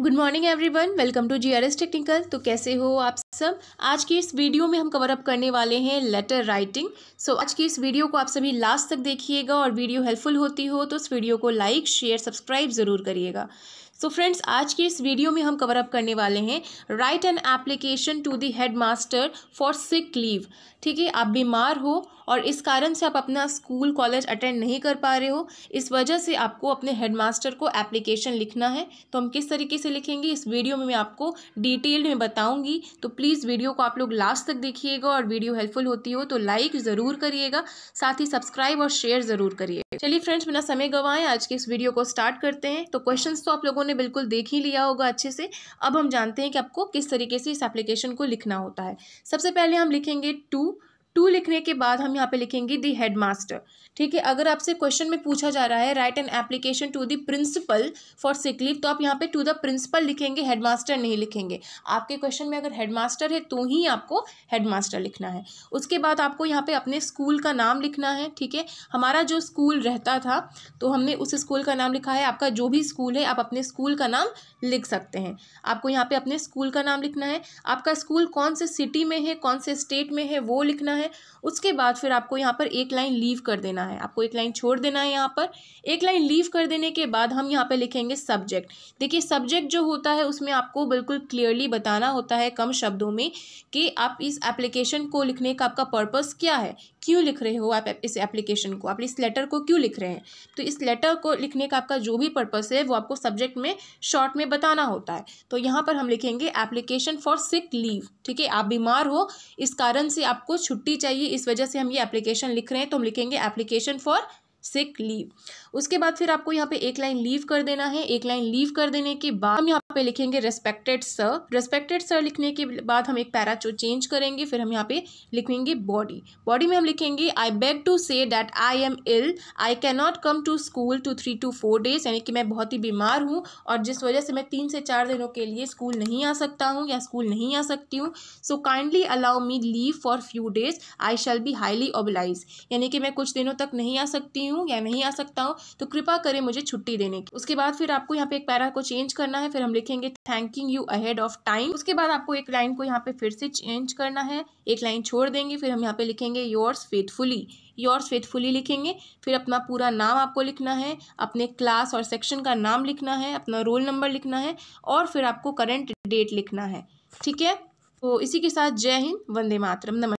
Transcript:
good morning everyone welcome to G R S technical तो कैसे हो आप सब आज की इस वीडियो में हम कवर अप करने वाले हैं लेटर राइटिंग सो आज की इस वीडियो को आप सभी लास्ट तक देखिएगा और वीडियो हेल्पफुल होती हो तो इस वीडियो को लाइक शेयर सब्सक्राइब ज़रूर करिएगा सो so फ्रेंड्स आज के इस वीडियो में हम कवर अप करने वाले हैं write an application to the headmaster for sick leave ठीक है आप बीमार हो और इस कारण से आप अपना स्कूल कॉलेज अटेंड नहीं कर पा रहे हो इस वजह से आपको अपने हेड मास्टर को एप्लीकेशन लिखना है तो हम किस तरीके से लिखेंगे इस वीडियो में मैं आपको डिटेल्ड में बताऊंगी तो प्लीज़ वीडियो को आप लोग लास्ट तक देखिएगा और वीडियो हेल्पफुल होती हो तो लाइक ज़रूर करिएगा साथ ही सब्सक्राइब और शेयर ज़रूर करिएगा चलिए फ्रेंड्स बिना समय गवाएं आज के इस वीडियो को स्टार्ट करते हैं तो क्वेश्चन तो आप लोगों ने आपने बिल्कुल देख ही लिया होगा अच्छे से अब हम जानते हैं कि आपको किस तरीके से इस एप्लीकेशन को लिखना होता है सबसे पहले हम लिखेंगे टू टू लिखने के बाद हम यहाँ पे लिखेंगे दी हेड मास्टर ठीक है अगर आपसे क्वेश्चन में पूछा जा रहा है write an application to the principal for sick leave तो आप यहाँ पे टू द प्रिंसिपल लिखेंगे हेड मास्टर नहीं लिखेंगे आपके क्वेश्चन में अगर हेड मास्टर है तो ही आपको हेड मास्टर लिखना है उसके बाद आपको यहाँ पे अपने स्कूल का नाम लिखना है ठीक है हमारा जो स्कूल रहता था तो हमने उस स्कूल का नाम लिखा है आपका जो भी स्कूल है आप अपने स्कूल का नाम लिख सकते हैं आपको यहाँ पर अपने स्कूल का नाम लिखना है आपका स्कूल कौन से सिटी में है कौन से स्टेट में है वो लिखना है है उसके बाद फिर आपको यहाँ पर एक लाइन लीव कर देना है आपको एक लाइन छोड़ देना है यहाँ पर एक लाइन लीव कर देने के बाद हम यहाँ पर लिखेंगे सब्जेक्ट देखिए सब्जेक्ट जो होता है उसमें आपको बिल्कुल क्लियरली बताना होता है कम शब्दों में कि आप इस एप्लीकेशन को लिखने का आपका पर्पज़ क्या है क्यों लिख रहे हो आप इस एप्लीकेशन को आप इस लेटर को क्यों लिख रहे हैं तो इस लेटर को लिखने का आपका जो भी पर्पस है वो आपको सब्जेक्ट में शॉर्ट में बताना होता है तो यहाँ पर हम लिखेंगे एप्लीकेशन फॉर सिक लीव ठीक है आप बीमार हो इस कारण से आपको छुट्टी चाहिए इस वजह से हम ये एप्लीकेशन लिख रहे हैं तो हम लिखेंगे एप्लीकेशन फॉर सिक लीव उसके बाद फिर आपको यहाँ पे एक लाइन लीव कर देना है एक लाइन लीव कर देने के बाद हम यहाँ पे लिखेंगे रेस्पेक्टेड सर रेस्पेक्टेड सर लिखने के बाद हम एक पैरा चेंज करेंगे फिर हम यहाँ पे लिखेंगे बॉडी बॉडी में हम लिखेंगे I beg to say that I am ill I cannot come to school two three two four days यानी कि मैं बहुत ही बीमार हूँ और जिस वजह से मैं तीन से चार दिनों के लिए स्कूल नहीं आ सकता हूँ या स्कूल नहीं आ सकती हूँ so kindly allow me leave for few days I shall be highly oblige यानी कि मैं कुछ दिनों तक नहीं आ सकती हूँ या नहीं आ सकता हूँ तो कृपा करें मुझे छुट्टी देने की उसके बाद फिर आपको यहाँ पे एक पैरा को चेंज करना है फिर हम लिखेंगे thanking you ahead of time उसके बाद आपको एक लाइन को यहाँ पे फिर से चेंज करना है एक लाइन छोड़ देंगे फिर हम यहाँ पे लिखेंगे योर्स फेथफुली योर्स फेथफुली लिखेंगे फिर अपना पूरा नाम आपको लिखना है अपने क्लास और सेक्शन का नाम लिखना है अपना रोल नंबर लिखना है और फिर आपको करेंट डेट लिखना है ठीक है तो इसी के साथ जय हिंद वंदे मातरम नमस्कार